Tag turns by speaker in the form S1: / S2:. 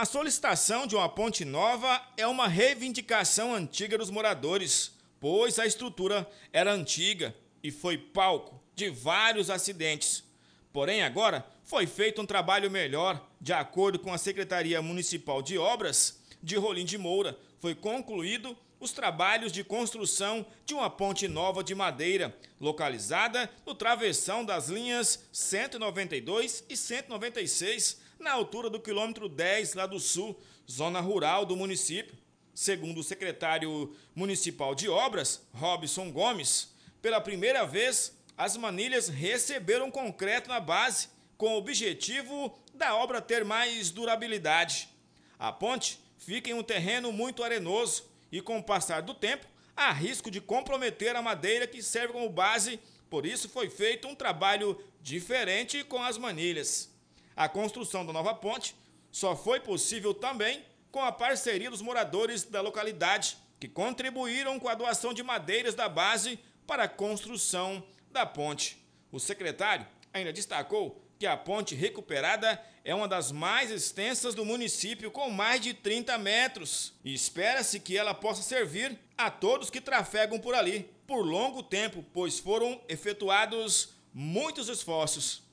S1: A solicitação de uma ponte nova é uma reivindicação antiga dos moradores, pois a estrutura era antiga e foi palco de vários acidentes. Porém, agora foi feito um trabalho melhor, de acordo com a Secretaria Municipal de Obras de Rolim de Moura, foi concluído os trabalhos de construção de uma ponte nova de madeira, localizada no travessão das linhas 192 e 196 na altura do quilômetro 10 lá do sul, zona rural do município. Segundo o secretário municipal de obras, Robson Gomes, pela primeira vez as manilhas receberam concreto na base, com o objetivo da obra ter mais durabilidade. A ponte fica em um terreno muito arenoso e, com o passar do tempo, há risco de comprometer a madeira que serve como base, por isso foi feito um trabalho diferente com as manilhas. A construção da nova ponte só foi possível também com a parceria dos moradores da localidade, que contribuíram com a doação de madeiras da base para a construção da ponte. O secretário ainda destacou que a ponte recuperada é uma das mais extensas do município, com mais de 30 metros, e espera-se que ela possa servir a todos que trafegam por ali por longo tempo, pois foram efetuados muitos esforços.